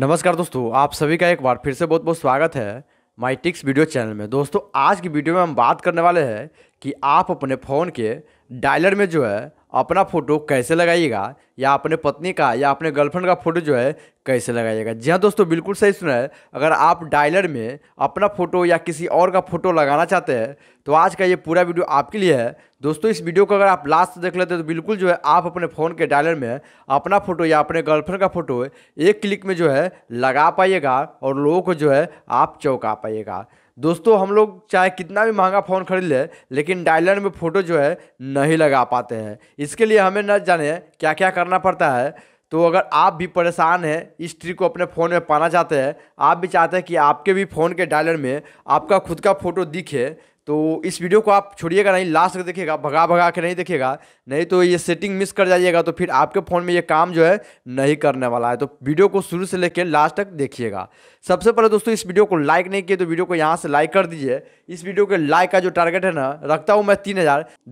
नमस्कार दोस्तों आप सभी का एक बार फिर से बहुत बहुत स्वागत है माई टिक्स वीडियो चैनल में दोस्तों आज की वीडियो में हम बात करने वाले हैं कि आप अपने फ़ोन के डायलर में जो है अपना फ़ोटो कैसे लगाइएगा या अपने पत्नी का या अपने गर्लफ्रेंड का फ़ोटो जो है कैसे लगाइएगा जी हाँ दोस्तों बिल्कुल सही सुना है अगर आप डायलर में अपना फ़ोटो या किसी और का फ़ोटो लगाना चाहते हैं तो आज का ये पूरा वीडियो आपके लिए है दोस्तों इस वीडियो को अगर आप लास्ट देख लेते हैं तो बिल्कुल जो है आप अपने फ़ोन के डायलर में अपना फ़ोटो या अपने गर्लफ्रेंड का फ़ोटो एक क्लिक में जो है लगा पाइएगा और लोगों को जो है आप चौंका पाइएगा दोस्तों हम लोग चाहे कितना भी महंगा फ़ोन खरीद लें लेकिन डायलर में फ़ोटो जो है नहीं लगा पाते हैं इसके लिए हमें न जाने क्या क्या करना पड़ता है तो अगर आप भी परेशान हैं इस ट्रिक को अपने फ़ोन में पाना चाहते हैं आप भी चाहते हैं कि आपके भी फ़ोन के डायलर में आपका खुद का फ़ोटो दिखे तो इस वीडियो को आप छोड़िएगा नहीं लास्ट तक देखिएगा भगा भगा के नहीं देखिएगा नहीं तो ये सेटिंग मिस कर जाइएगा तो फिर आपके फ़ोन में ये काम जो है नहीं करने वाला है तो वीडियो को शुरू से लेकर लास्ट तक देखिएगा सबसे पहले दोस्तों इस वीडियो को लाइक नहीं किए तो वीडियो को यहाँ से लाइक कर दीजिए इस वीडियो के लाइक का जो टारगेट है ना रखता हूँ मैं तीन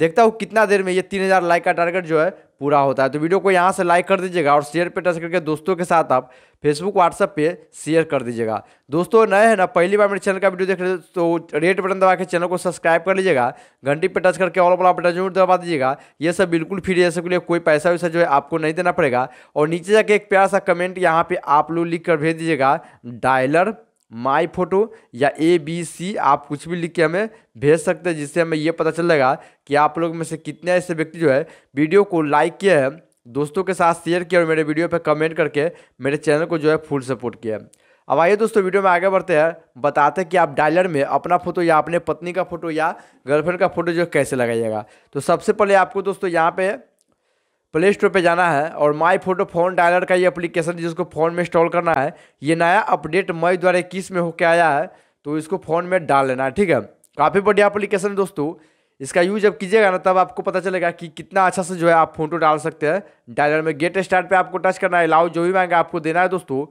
देखता हूँ कितना देर में ये तीन लाइक का टारगेट जो है पूरा होता है तो वीडियो को यहाँ से लाइक कर दीजिएगा और शेयर पे टच करके दोस्तों के साथ आप फेसबुक व्हाट्सअप पे शेयर कर दीजिएगा दोस्तों नए हैं ना पहली बार मेरे चैनल का वीडियो देख रहे तो रेड बटन दबा के चैनल को सब्सक्राइब कर लीजिएगा घंटी पे टच करके ऑल वाला बटन जरूर दबा दीजिएगा ये सब बिल्कुल फ्री है सबके लिए कोई पैसा वैसा जो है आपको नहीं देना पड़ेगा और नीचे जाके एक प्यार सा कमेंट यहाँ पर आप लोग लिख कर भेज दीजिएगा डायलर माई फोटो या ए बी सी आप कुछ भी लिख के हमें भेज सकते हैं जिससे हमें ये पता चलेगा कि आप लोग में से कितने ऐसे व्यक्ति जो है वीडियो को लाइक किया है दोस्तों के साथ शेयर किया और मेरे वीडियो पर कमेंट करके मेरे चैनल को जो है फुल सपोर्ट किया अब आइए दोस्तों वीडियो में आगे बढ़ते हैं बताते हैं कि आप डायलर में अपना फोटो या अपने पत्नी का फोटो या गर्लफ्रेंड का फोटो जो कैसे लगाइएगा तो सबसे पहले आपको दोस्तों यहाँ पे प्ले स्टोर पर जाना है और माई फोटो फोन डायलर का ये अप्लीकेशन जिसको फ़ोन में इंस्टॉल करना है ये नया अपडेट मई द्वारा इक्कीस में होके आया है तो इसको फ़ोन में डाल लेना है ठीक है काफ़ी बढ़िया अप्लीकेशन है दोस्तों इसका यूज अब कीजिएगा ना तब आपको पता चलेगा कि कितना अच्छा से जो है आप फोटो डाल सकते हैं डायलर में गेट स्टार्ट पे आपको टच करना है अलाउ जो भी मांगा आपको देना है दोस्तों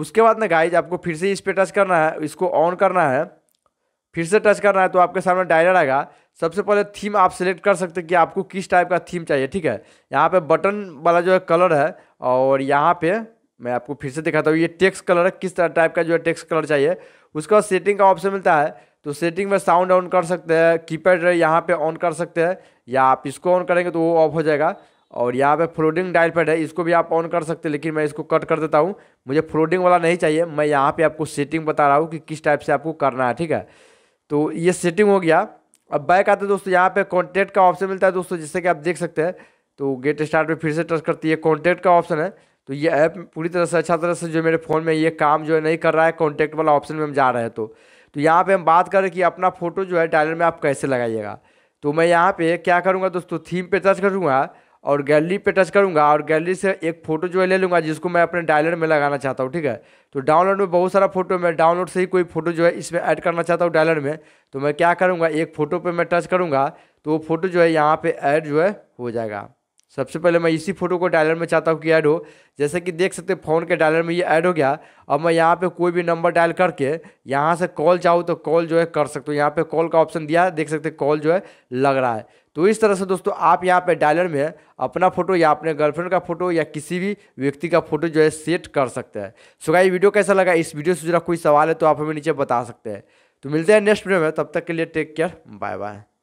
उसके बाद ना गाइज आपको फिर से इस पर टच करना है इसको ऑन करना है फिर से टच करना है तो आपके सामने डायलर आएगा सबसे पहले थीम आप सेलेक्ट कर सकते हैं कि आपको किस टाइप का थीम चाहिए ठीक है यहाँ पे बटन वाला जो है कलर है और यहाँ पे मैं आपको फिर से दिखाता हूँ ये टेक्स्ट कलर है किस तरह टाइप का जो है टेक्स्ट कलर चाहिए उसके बाद सेटिंग का ऑप्शन मिलता है तो सेटिंग में साउंड ऑन कर सकते हैं कीपैड यहाँ पर ऑन कर सकते हैं या आप इसको ऑन करेंगे तो वो ऑफ हो जाएगा और यहाँ पे फ्लोटिंग डायल पैड है इसको भी आप ऑन कर सकते हैं लेकिन मैं इसको कट कर देता हूँ मुझे फ्लोटिंग वाला नहीं चाहिए मैं यहाँ पे आपको सेटिंग बता रहा हूँ कि किस टाइप से आपको करना है ठीक है तो ये सेटिंग हो गया अब बैक आते हैं दोस्तों यहाँ पे कॉन्टैक्ट का ऑप्शन मिलता है दोस्तों जिससे कि आप देख सकते हैं तो गेट स्टार्ट पे फिर से टच करती है कॉन्टैक्ट का ऑप्शन है तो ये ऐप पूरी तरह से अच्छा तरह से जो मेरे फ़ोन में ये काम जो है नहीं कर रहा है कॉन्टैक्ट वाला ऑप्शन में हम जा रहे हैं तो तो यहाँ पर हम बात करें कि अपना फ़ोटो जो है डायलर में आप कैसे लगाइएगा तो मैं यहाँ पर क्या करूँगा दोस्तों थीम पर टच करूँगा और गैलरी पे टच करूँगा और गैलरी से एक फ़ोटो जो है ले लूँगा जिसको मैं अपने डायलर में लगाना चाहता हूँ ठीक है तो डाउनलोड में बहुत सारा फोटो मैं डाउनलोड से ही कोई फोटो जो है इसमें ऐड करना चाहता हूँ डायलर में तो मैं क्या करूँगा एक फ़ोटो पर मैं टच करूँगा तो वो फ़ोटो जो है यहाँ पर ऐड जो है हो जाएगा सबसे पहले मैं इसी फोटो को डायलर में चाहता हूँ कि ऐड हो जैसे कि देख सकते फ़ोन के डायलर में ये ऐड हो गया अब मैं यहाँ पे कोई भी नंबर डायल करके यहाँ से कॉल चाहूँ तो कॉल जो है कर सकते हो यहाँ पे कॉल का ऑप्शन दिया देख सकते कॉल जो है लग रहा है तो इस तरह से दोस्तों आप यहाँ पे डायलर में अपना फोटो या अपने गर्लफ्रेंड का फोटो या किसी भी व्यक्ति का फोटो जो है सेट कर सकते हैं सो गाइस वीडियो कैसा लगा इस वीडियो से जरा कोई सवाल है तो आप हमें नीचे बता सकते हैं तो मिलते हैं नेक्स्ट वीडियो में तब तक के लिए टेक केयर बाय बाय